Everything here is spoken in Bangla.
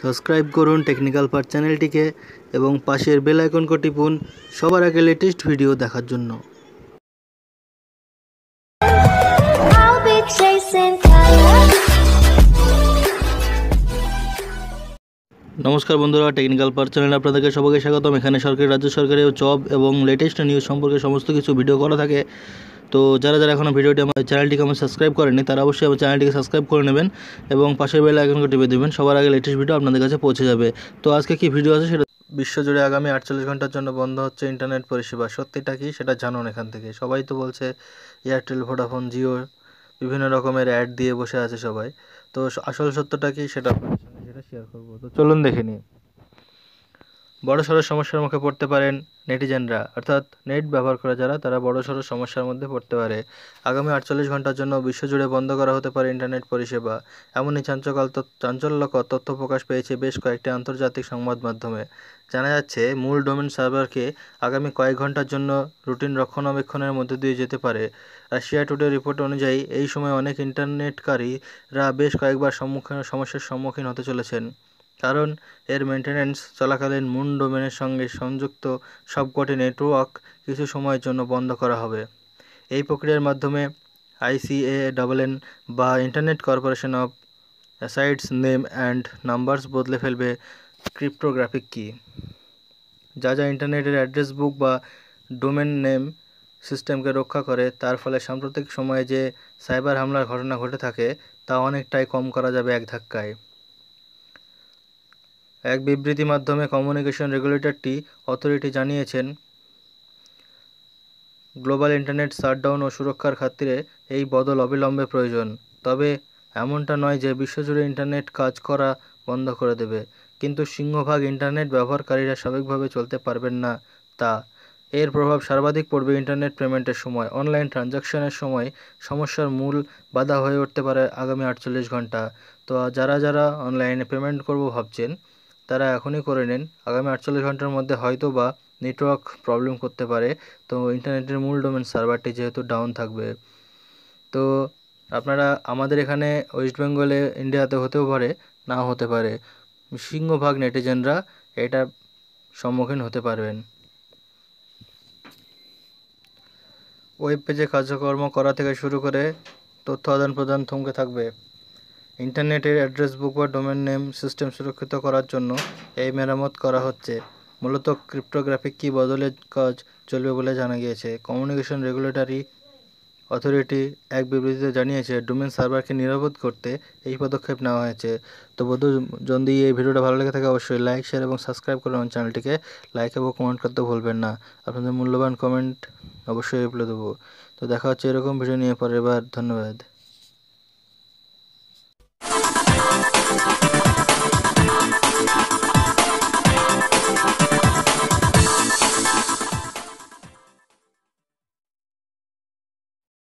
সাবস্ক্রাইব করুন টেকনিক্যাল পার চ্যানেলটিকে এবং পাশের বেল আইকনকে টিপুন সবার আগে লেটেস্ট ভিডিও দেখার জন্য নমস্কার বন্ধুরা টেকনিক্যাল পার চ্যানেলে আপনাদেরকে সবাইকে স্বাগতম এখানে সরকারি রাজ্য সরকারের জব এবং লেটেস্ট নিউজ সম্পর্কে সমস্ত কিছু ভিডিও করা থাকে তো যারা যারা এখনও ভিডিওটি আমার চ্যানেলটিকে আমার সাবস্ক্রাইব করেনি তারা অবশ্যই আমার চ্যানেলটিকে সাবস্ক্রাইব করে নেবেন এবং পাশের বেলা এখন টিপে দেবেন সবার আগে লেটেস্ট ভিডিও আপনাদের কাছে পৌঁছে যাবে তো আজকে কি ভিডিও আছে সেটা বিশ্বজুড়ে আগামী আটচল্লিশ ঘন্টার জন্য বন্ধ হচ্ছে ইন্টারনেট পরিষেবা সত্যিটা কি সেটা জানুন এখান থেকে সবাই তো বলছে এয়ারটেল ভোডাফোন জিও বিভিন্ন রকমের অ্যাড দিয়ে বসে আছে সবাই তো আসল সত্যটা কি সেটা সেটা শেয়ার করবো তো চলুন দেখে নিই বড়সড় সমস্যার মুখে পড়তে পারেন নেটিজেনরা অর্থাৎ নেট ব্যবহার করা যারা তারা বড়সড় সমস্যার মধ্যে পড়তে পারে আগামী আটচল্লিশ ঘন্টার জন্য বিশ্বজুড়ে বন্ধ করা হতে পারে ইন্টারনেট পরিষেবা এমনই চাঞ্চকাল চাঞ্চল্যকর তথ্য প্রকাশ পেয়েছে বেশ কয়েকটি আন্তর্জাতিক সংবাদ মাধ্যমে জানা যাচ্ছে মূল ডোমেন সার্ভারকে আগামী কয়েক ঘন্টার জন্য রুটিন রক্ষণাবেক্ষণের মধ্যে দিয়ে যেতে পারে রাশিয়া টুডে রিপোর্ট অনুযায়ী এই সময় অনেক ইন্টারনেটকারীরা বেশ কয়েকবার সম্মুখীন সমস্যার সম্মুখীন হতে চলেছেন কারণ এর মেনটেন্যান্স চলাকালীন মুন ডোমেনের সঙ্গে সংযুক্ত সবকটি নেটওয়ার্ক কিছু সময়ের জন্য বন্ধ করা হবে এই প্রক্রিয়ার মাধ্যমে এন বা ইন্টারনেট কর্পোরেশন অফ অ্যাসাইডস নেম অ্যান্ড নাম্বারস বদলে ফেলবে ক্রিপ্টোগ্রাফিক কি যা যা ইন্টারনেটের অ্যাড্রেস বুক বা ডোমেন নেম সিস্টেমকে রক্ষা করে তার ফলে সাম্প্রতিক সময়ে যে সাইবার হামলার ঘটনা ঘটে থাকে তা অনেকটাই কম করা যাবে এক ধাক্কায় এক বিবৃতি মাধ্যমে কমিউনিকেশন রেগুলেটরটি অথরিটি জানিয়েছেন গ্লোবাল ইন্টারনেট শাটডাউন ও সুরক্ষার খাতিরে এই বদল অবিলম্বে প্রয়োজন তবে এমনটা নয় যে বিশ্বজুড়ে ইন্টারনেট কাজ করা বন্ধ করে দেবে কিন্তু সিংহভাগ ইন্টারনেট ব্যবহারকারীরা স্বাভাবিকভাবে চলতে পারবেন না তা এর প্রভাব সর্বাধিক পড়বে ইন্টারনেট পেমেন্টের সময় অনলাইন ট্রানজাকশনের সময় সমস্যার মূল বাধা হয়ে উঠতে পারে আগামী আটচল্লিশ ঘন্টা তো যারা যারা অনলাইনে পেমেন্ট করব ভাবছেন তারা এখনই করে নেন আগামী আটচল্লিশ ঘন্টার মধ্যে হয়তো বা নেটওয়ার্ক প্রবলেম করতে পারে তো ইন্টারনেটের মূল ডোমেন সার্ভারটি যেহেতু ডাউন থাকবে তো আপনারা আমাদের এখানে ওয়েস্ট বেঙ্গলে ইন্ডিয়াতে হতেও পারে না হতে পারে সিংহভাগ নেটিজেনরা এটা সম্মুখীন হতে পারবেন ওয়েব পেজে কার্যকর্ম করা থেকে শুরু করে তথ্য আদান প্রদান থমকে থাকবে ইন্টারনেটের অ্যাড্রেস বুক বা ডোমেন নেম সিস্টেম সুরক্ষিত করার জন্য এই মেরামত করা হচ্ছে মূলত ক্রিপ্টোগ্রাফিক কি বদলের কাজ চলবে বলে জানা গিয়েছে কমিউনিকেশন রেগুলেটরি অথরিটি এক বিবৃতিতে জানিয়েছে ডোমেন সার্ভারকে নিরাপদ করতে এই পদক্ষেপ নেওয়া হয়েছে তো বন্ধু যদি এই ভিডিওটা ভালো লেগে থাকে অবশ্যই লাইক শেয়ার এবং সাবস্ক্রাইব করে আমার চ্যানেলটিকে লাইক এবং কমেন্ট করতে ভুলবেন না আপনাদের মূল্যবান কমেন্ট অবশ্যই রিপ্লাই দেবো তো দেখা হচ্ছে এরকম ভিডিও নিয়ে পরের বার ধন্যবাদ